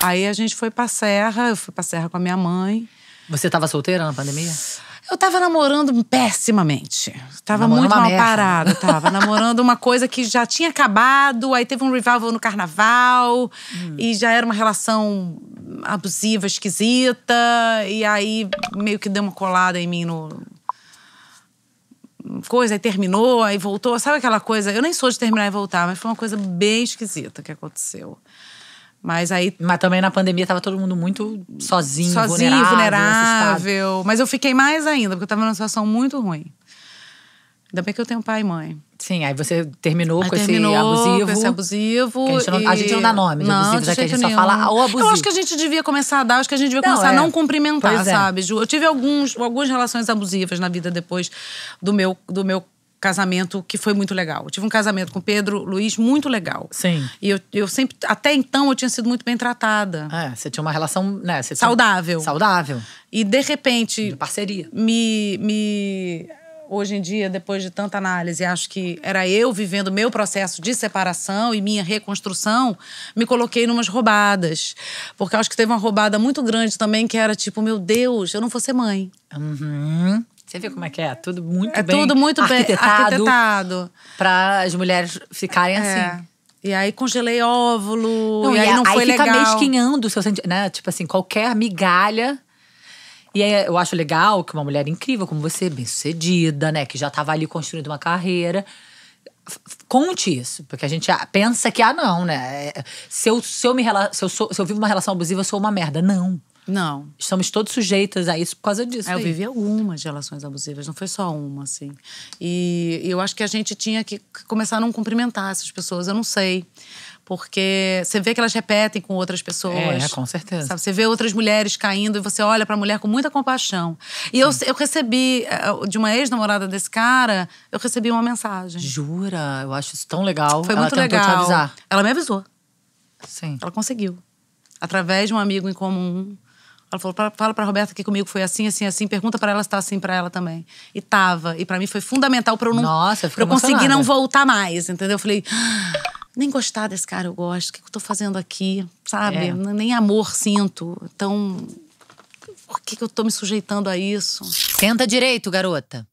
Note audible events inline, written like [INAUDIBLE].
Aí a gente foi pra serra, eu fui pra serra com a minha mãe. Você tava solteira na pandemia? Eu tava namorando pessimamente. Tava namorando muito mal parada. [LAUGHS] Tava namorando uma coisa que já tinha acabado, aí teve um revival no carnaval, hum. e já era uma relação abusiva, esquisita. E aí meio que deu uma colada em mim no. Coisa, aí terminou, aí voltou. Sabe aquela coisa? Eu nem sou de terminar e voltar, mas foi uma coisa bem esquisita que aconteceu. Mas aí. Mas também na pandemia tava todo mundo muito sozinho, sozinho vulnerável. vulnerável. Mas eu fiquei mais ainda, porque eu tava numa situação muito ruim. Ainda bem que eu tenho pai e mãe. Sim, aí você terminou, aí com, terminou esse abusivo, com esse abusivo. A gente, não, e... a gente não dá nome de não, abusivos, é que a gente nenhum. só fala o abusivo. Eu acho que a gente devia começar a dar, acho que a gente devia não, começar é. a não cumprimentar, pois é. sabe, é. Ju? Eu tive alguns, algumas relações abusivas na vida depois do meu, do meu casamento que foi muito legal. Eu tive um casamento com Pedro Luiz muito legal. Sim. E eu, eu sempre, até então, eu tinha sido muito bem tratada. É, você tinha uma relação, né? saudável. Tinha... Saudável. E de repente. De parceria. Me, me. Hoje em dia, depois de tanta análise, acho que era eu vivendo meu processo de separação e minha reconstrução, me coloquei numas roubadas. Porque acho que teve uma roubada muito grande também, que era tipo, meu Deus, eu não vou ser mãe. Uhum. Você vê como é que é? Tudo muito é bem tudo muito arquitetado, arquitetado. para as mulheres ficarem é. assim. E aí congelei óvulo, não, e, aí, aí não foi aí legal. Aí fica mesquinhando o seu sentimento, né? Tipo assim, qualquer migalha. E aí eu acho legal que uma mulher incrível como você, bem sucedida, né? Que já estava ali construindo uma carreira conte isso, porque a gente pensa que, ah, não, né? É, se eu, se eu, me, se eu, sou, se eu vivo uma relação abusiva, eu sou uma merda. Não. Não. Estamos todos sujeitas a isso por causa disso. É, eu vivi algumas relações abusivas, não foi só uma, assim. E eu acho que a gente tinha que começar a não cumprimentar essas pessoas, eu não sei. Porque você vê que elas repetem com outras pessoas. É, com certeza. Sabe? Você vê outras mulheres caindo e você olha para a mulher com muita compaixão. E eu, eu recebi, eh, eh, de uma ex-namorada desse cara, eu recebi uma mensagem. Jura? Eu acho isso tão legal. Foi Ela muito legal. Te avisar. Ela me avisou. Sim. Ela conseguiu. Através de um amigo em comum ela falou: fala para Roberta que comigo foi assim, assim, assim. Pergunta para ela se tá assim para ela também. E tava. E para mim foi fundamental para eu não. Nossa, pra eu conseguir não voltar mais, entendeu? Eu falei. Ah, nem gostar desse cara eu gosto. O que, eu tô fazendo aqui? Sabe? É. Nem amor sinto. Então, por que, que eu tô me sujeitando a isso? Senta direito, garota.